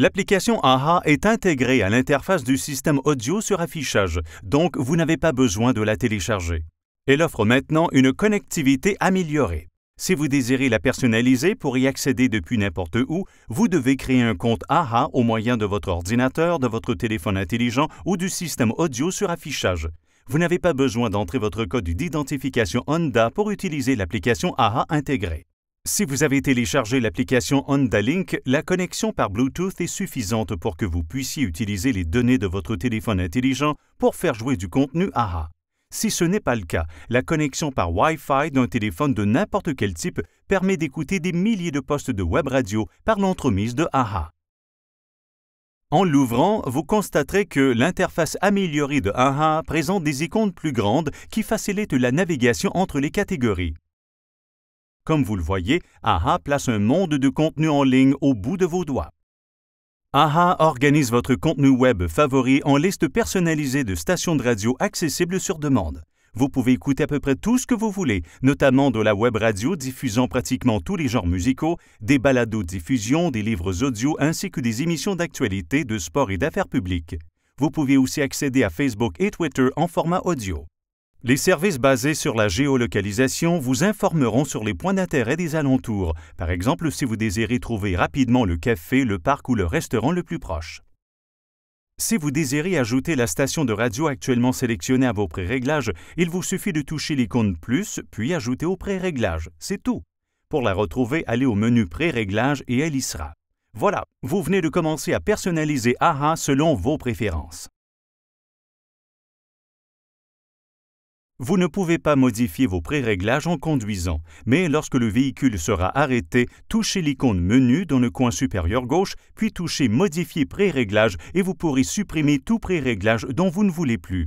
L'application AHA est intégrée à l'interface du système audio sur affichage, donc vous n'avez pas besoin de la télécharger. Elle offre maintenant une connectivité améliorée. Si vous désirez la personnaliser pour y accéder depuis n'importe où, vous devez créer un compte AHA au moyen de votre ordinateur, de votre téléphone intelligent ou du système audio sur affichage. Vous n'avez pas besoin d'entrer votre code d'identification Honda pour utiliser l'application AHA intégrée. Si vous avez téléchargé l'application Honda Link, la connexion par Bluetooth est suffisante pour que vous puissiez utiliser les données de votre téléphone intelligent pour faire jouer du contenu AHA. Si ce n'est pas le cas, la connexion par Wi-Fi d'un téléphone de n'importe quel type permet d'écouter des milliers de postes de web radio par l'entremise de AHA. En l'ouvrant, vous constaterez que l'interface améliorée de AHA présente des icônes plus grandes qui facilitent la navigation entre les catégories. Comme vous le voyez, AHA place un monde de contenu en ligne au bout de vos doigts. AHA organise votre contenu web favori en liste personnalisée de stations de radio accessibles sur demande. Vous pouvez écouter à peu près tout ce que vous voulez, notamment de la web radio diffusant pratiquement tous les genres musicaux, des balados de diffusion, des livres audio ainsi que des émissions d'actualités, de sport et d'affaires publiques. Vous pouvez aussi accéder à Facebook et Twitter en format audio. Les services basés sur la géolocalisation vous informeront sur les points d'intérêt des alentours, par exemple si vous désirez trouver rapidement le café, le parc ou le restaurant le plus proche. Si vous désirez ajouter la station de radio actuellement sélectionnée à vos pré-réglages, il vous suffit de toucher l'icône Plus, puis ajouter au pré-réglage. C'est tout. Pour la retrouver, allez au menu Pré-réglages et elle y sera. Voilà, vous venez de commencer à personnaliser AHA selon vos préférences. Vous ne pouvez pas modifier vos préréglages en conduisant, mais lorsque le véhicule sera arrêté, touchez l'icône Menu dans le coin supérieur gauche, puis touchez Modifier pré-réglages et vous pourrez supprimer tout pré-réglage dont vous ne voulez plus.